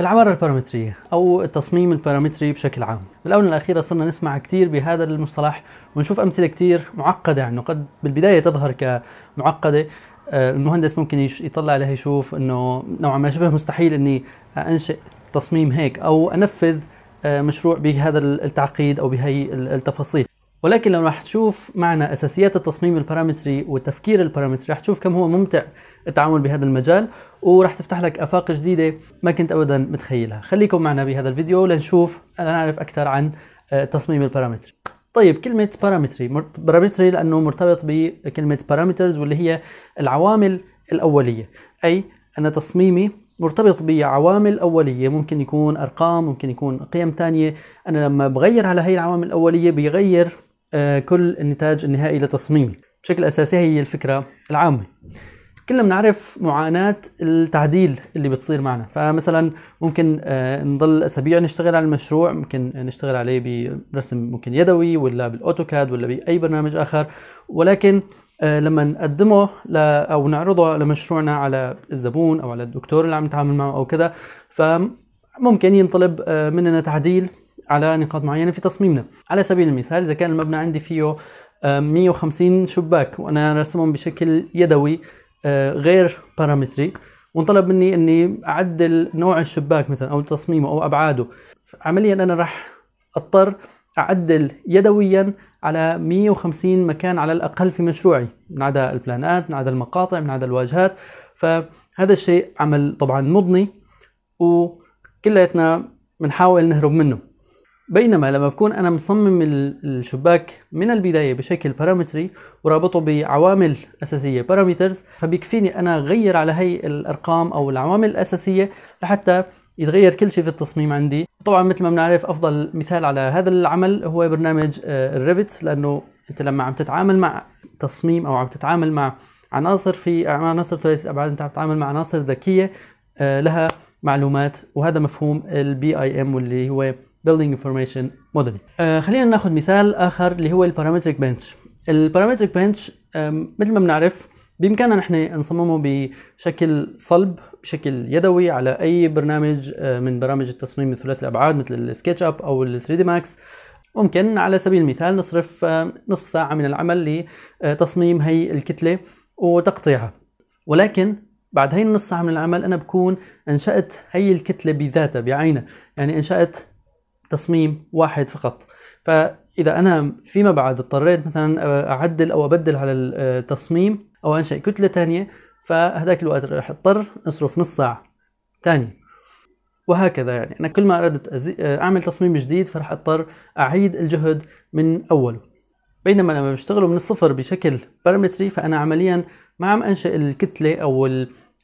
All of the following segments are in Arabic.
العمارة البارامترية أو التصميم البارامتري بشكل عام بالآونة الأخيرة صرنا نسمع كثير بهذا المصطلح ونشوف أمثلة كثير معقدة عنه يعني. قد بالبداية تظهر كمعقدة آه، المهندس ممكن يطلع عليها يشوف أنه نوعا ما شبه مستحيل أني أنشئ تصميم هيك أو أنفذ آه، مشروع بهذا التعقيد أو بهي التفاصيل ولكن لو رح تشوف معنا اساسيات التصميم البارامتري وتفكير البارامتري راح تشوف كم هو ممتع التعامل بهذا المجال ورح تفتح لك افاق جديده ما كنت ابدا متخيلها خليكم معنا بهذا الفيديو لنشوف لنعرف اكثر عن آه، تصميم البارامتري طيب كلمة بارامتري بارامتري لأنه مرتبط بكلمة بارامترز واللي هي العوامل الأولية أي أن تصميمي مرتبط بعوامل أولية ممكن يكون أرقام ممكن يكون قيم تانية أنا لما بغير على هي العوامل الأولية بيغير آه، كل النتاج النهائي لتصميمي بشكل أساسي هي الفكرة العامة كلنا بنعرف معاناة التعديل اللي بتصير معنا فمثلا ممكن آه، نضل أسابيع نشتغل على المشروع ممكن نشتغل عليه برسم ممكن يدوي ولا بالأوتوكاد ولا بأي برنامج آخر ولكن آه، لما نقدمه ل أو نعرضه لمشروعنا على الزبون أو على الدكتور اللي عم نتعامل معه أو كذا فممكن ينطلب مننا تعديل على نقاط معينه في تصميمنا على سبيل المثال اذا كان المبنى عندي فيه 150 آه، شباك وانا رسمهم بشكل يدوي آه، غير بارامتري وانطلب مني اني اعدل نوع الشباك مثلا او تصميمه او ابعاده عمليا انا راح اضطر اعدل يدويا على 150 مكان على الاقل في مشروعي من عدا البلانات من عدا المقاطع من عدا الواجهات فهذا الشيء عمل طبعا مضني وكلياتنا بنحاول نهرب منه بينما لما بكون انا مصمم الشباك من البدايه بشكل بارامتري ورابطه بعوامل اساسيه بارامترز فبيكفيني انا اغير على هي الارقام او العوامل الاساسيه لحتى يتغير كل شيء في التصميم عندي طبعا مثل ما بنعرف افضل مثال على هذا العمل هو برنامج الريفت آه، لانه انت لما عم تتعامل مع تصميم او عم تتعامل مع عناصر في عناصر ثلاثيه الابعاد انت عم تتعامل مع عناصر ذكيه آه، لها معلومات وهذا مفهوم البي اي ام واللي هو building information modeling آه خلينا ناخذ مثال اخر اللي هو البارامتريك بنش البارامتريك بنش مثل ما بنعرف بامكاننا نحن نصممه بشكل صلب بشكل يدوي على اي برنامج آه، من برامج التصميم الثلاثي الابعاد مثل السكتش اب او ال 3 دي ماكس ممكن على سبيل المثال نصرف آه، نصف ساعه من العمل لتصميم هي الكتله وتقطيعها ولكن بعد هي النص ساعه من العمل انا بكون انشات هي الكتله بذاتها بعينها يعني انشات تصميم واحد فقط فاذا انا فيما بعد اضطريت مثلا اعدل او ابدل على التصميم او انشا كتله ثانيه فهذاك الوقت راح اضطر اصرف نص ساعه ثاني وهكذا يعني انا كل ما اردت اعمل تصميم جديد فراح اضطر اعيد الجهد من اوله بينما لما بشتغله من الصفر بشكل بارامتري فانا عمليا ما عم انشا الكتله او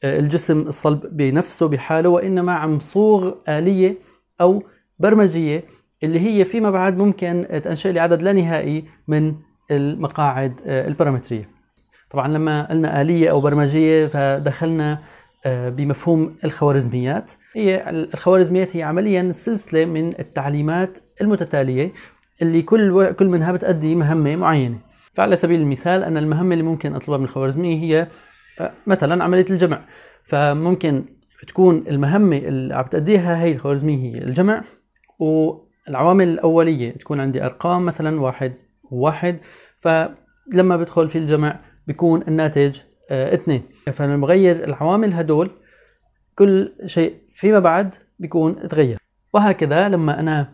الجسم الصلب بنفسه بحاله وانما عم صوغ اليه او برمجية اللي هي فيما بعد ممكن تنشئ لي عدد لا نهائي من المقاعد آه، البارامترية طبعا لما قلنا آلية أو برمجية فدخلنا آه، بمفهوم الخوارزميات هي الخوارزميات هي عمليا سلسلة من التعليمات المتتالية اللي كل و... كل منها بتأدي مهمة معينة فعلى سبيل المثال أنا المهمة اللي ممكن أطلبها من الخوارزمية هي آه، مثلا عملية الجمع فممكن تكون المهمة اللي عم تأديها هي الخوارزمية هي الجمع والعوامل الأولية تكون عندي أرقام مثلا واحد واحد فلما بدخل في الجمع بيكون الناتج آه، اثنين فلما بغير العوامل هدول كل شيء فيما بعد بيكون تغير وهكذا لما أنا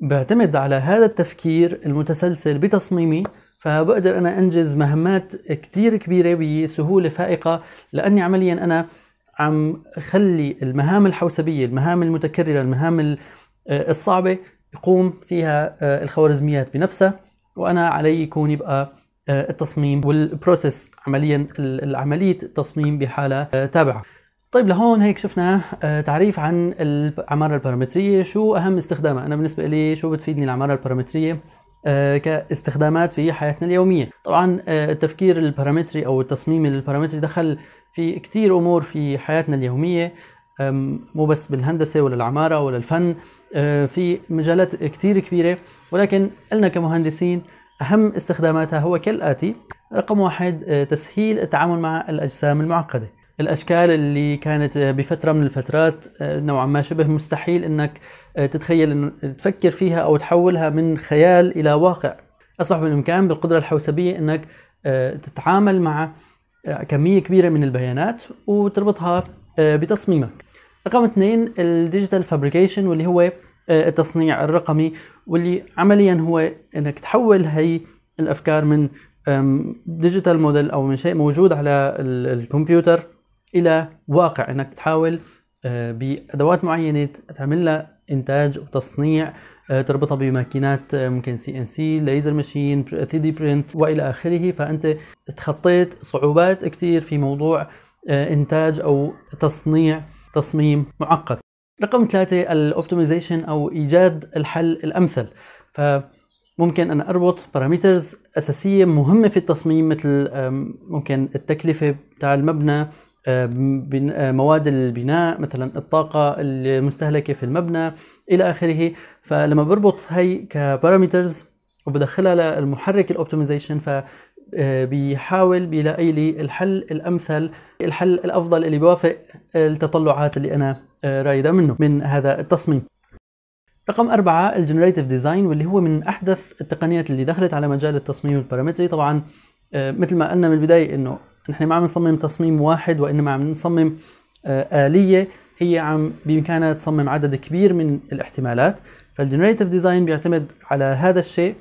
بعتمد على هذا التفكير المتسلسل بتصميمي فبقدر أنا أنجز مهمات كتير كبيرة بسهولة فائقة لأني عمليا أنا عم خلي المهام الحوسبية المهام المتكررة المهام آه، الصعبة يقوم فيها آه، الخوارزميات بنفسها وأنا علي يكون يبقى آه، التصميم والبروسيس عمليا عملية التصميم بحالة تابعة طيب لهون هيك شفنا تعريف عن العمارة البارامترية شو أهم استخدامها أنا بالنسبة لي شو بتفيدني العمارة البارامترية كاستخدامات في حياتنا اليومية طبعا التفكير البارامتري أو التصميم البارامتري دخل في كتير أمور في حياتنا اليومية مو بس بالهندسه ولا العماره ولا الفن أه، في مجالات كثير كبيره ولكن لنا كمهندسين اهم استخداماتها هو كالاتي رقم واحد أه، تسهيل التعامل مع الاجسام المعقده الاشكال اللي كانت أه، بفتره من الفترات نوعا ما شبه مستحيل انك تتخيل إن تفكر فيها او تحولها من خيال الى واقع اصبح بالامكان بالقدره الحوسبيه انك تتعامل مع كميه كبيره من البيانات وتربطها بتصميمك رقم اثنين الديجيتال فابريكيشن واللي هو آه، التصنيع الرقمي واللي عمليا هو انك تحول هي الافكار من ديجيتال موديل او من شيء موجود على الكمبيوتر الى واقع انك تحاول آه، بادوات معينه تعمل لها انتاج وتصنيع آه، تربطها بماكينات ممكن سي ان سي ليزر ماشين 3 دي برنت والى اخره فانت تخطيت صعوبات كثير في موضوع انتاج او تصنيع تصميم معقد رقم ثلاثة الاوبتمايزيشن أو إيجاد الحل الأمثل ف ممكن أن أربط بارامترز أساسية مهمة في التصميم مثل ممكن التكلفة بتاع المبنى مواد البناء مثلا الطاقة المستهلكة في المبنى إلى آخره فلما بربط هي كبارامترز وبدخلها للمحرك الاوبتمايزيشن آه، بيحاول بيلاقي لي الحل الامثل الحل الافضل اللي بيوافق التطلعات اللي انا آه، رايده منه من هذا التصميم رقم أربعة الجنريتيف ديزاين واللي هو من أحدث التقنيات اللي دخلت على مجال التصميم البارامتري طبعا آه، مثل ما قلنا من البداية إنه نحن ما عم نصمم تصميم واحد وإنما عم نصمم آلية هي عم بإمكانها تصمم عدد كبير من الاحتمالات فالجنريتيف ديزاين بيعتمد على هذا الشيء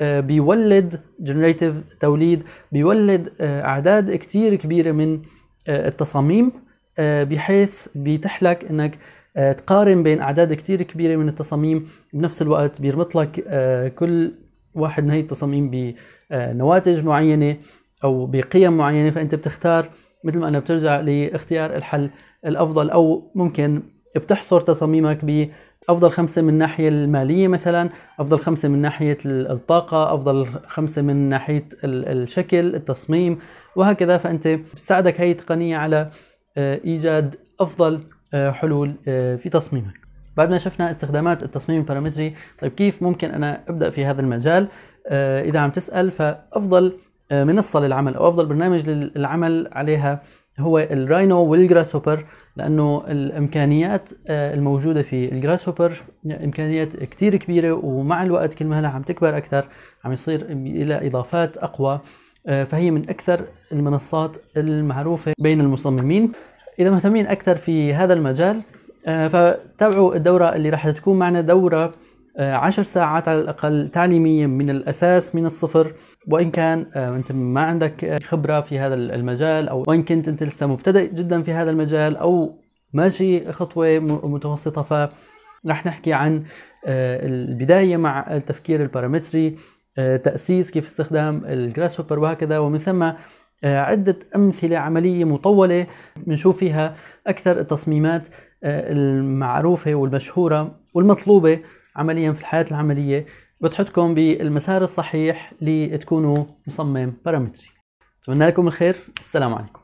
آه، بيولد جنريتيف توليد بيولد آه، اعداد كتير كبيره من آه، التصاميم بحيث بيتيح لك انك تقارن بين اعداد كتير كبيره من التصاميم بنفس الوقت بيربط لك كل واحد من هي التصاميم بنواتج معينه او بقيم معينه فانت بتختار مثل ما انا بترجع لاختيار الحل الافضل او ممكن بتحصر تصاميمك ب افضل خمسه من الناحيه الماليه مثلا افضل خمسه من ناحيه الطاقه افضل خمسه من ناحيه الشكل التصميم وهكذا فانت بتساعدك هي التقنيه على آه، ايجاد افضل آه، حلول آه، في تصميمك بعد ما شفنا استخدامات التصميم البارامتري طيب كيف ممكن انا ابدا في هذا المجال اذا عم تسال فافضل منصه للعمل او افضل برنامج للعمل عليها هو الراينو والجراس هوبر لانه الامكانيات آه، الموجوده في الجراس هوبر امكانيات كثير كبيره ومع الوقت كل ما هلا عم تكبر اكثر عم يصير الى اضافات اقوى آه، فهي من اكثر المنصات المعروفه بين المصممين اذا مهتمين اكثر في هذا المجال آه، فتابعوا الدوره اللي راح تكون معنا دوره آه، عشر ساعات على الأقل تعليمية من الأساس من الصفر وإن كان آه، أنت ما عندك آه، خبرة في هذا المجال أو وإن كنت أنت لسه مبتدئ جدا في هذا المجال أو ماشي خطوة متوسطة ف رح نحكي عن البداية مع التفكير البارامتري تأسيس كيف استخدام الجراس هوبر وهكذا ومن ثم عدة أمثلة عملية مطولة بنشوف فيها أكثر التصميمات المعروفة والمشهورة والمطلوبة عمليا في الحياه العمليه بتحطكم بالمسار الصحيح لتكونوا مصمم بارامتري اتمنى لكم الخير السلام عليكم